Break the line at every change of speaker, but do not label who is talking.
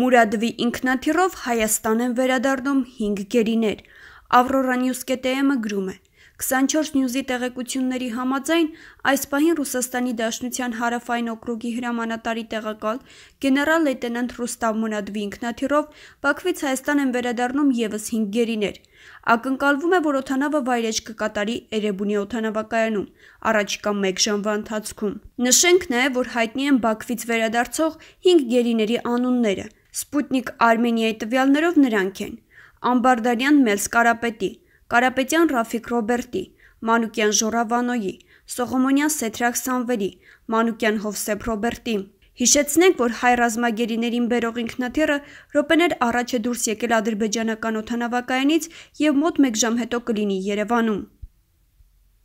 Մուրադովի ինքնաթիռով Հայաստան են վերադառնում 5 գերիներ։ Ավրորա News.am-ը գրում է. 24 News-ի տեղեկությունների համաձայն այս պահին Ռուսաստանի Դաշնության հարավային օկրուգի հրամանատարի տեղակալ գեներալ լեյտենանտ Ռուստավ Մուրադովի ինքնաթիռով Բաքվից Հայաստան են վերադառնում եւս 5 գերիներ։ Ակնկալվում է, որ օթանավը վայրեջ կկատարի Էրեբունի օթանավակայանում առաջիկա 1 ժամվա ընթացքում։ Նշենք նաեւ, որ հայտնի են Բաքվից վերադարձող 5 գերիների անունները։ Սպուտնիկ Արմենիայի տվյալներով նրանք են. Ամբարդարյան Մելս Կարապետի, Կարապետյան Ռաֆիկ Ռոբերտի, Մանուկյան Ժորավանոյի, Սողոմոնյան Սեթրակ Սանվերի, Մանուկյան Հովսեփ Ռոբերտի։ Հիշեցնենք, որ հայ ռազմագերիներին բերող ինքնաթիռը րոպեներ առաջ է դուրս եկել ադրբեջանական օթանավակայանից եւ մոտ 1 ժամ հետո կլինի Երևանում։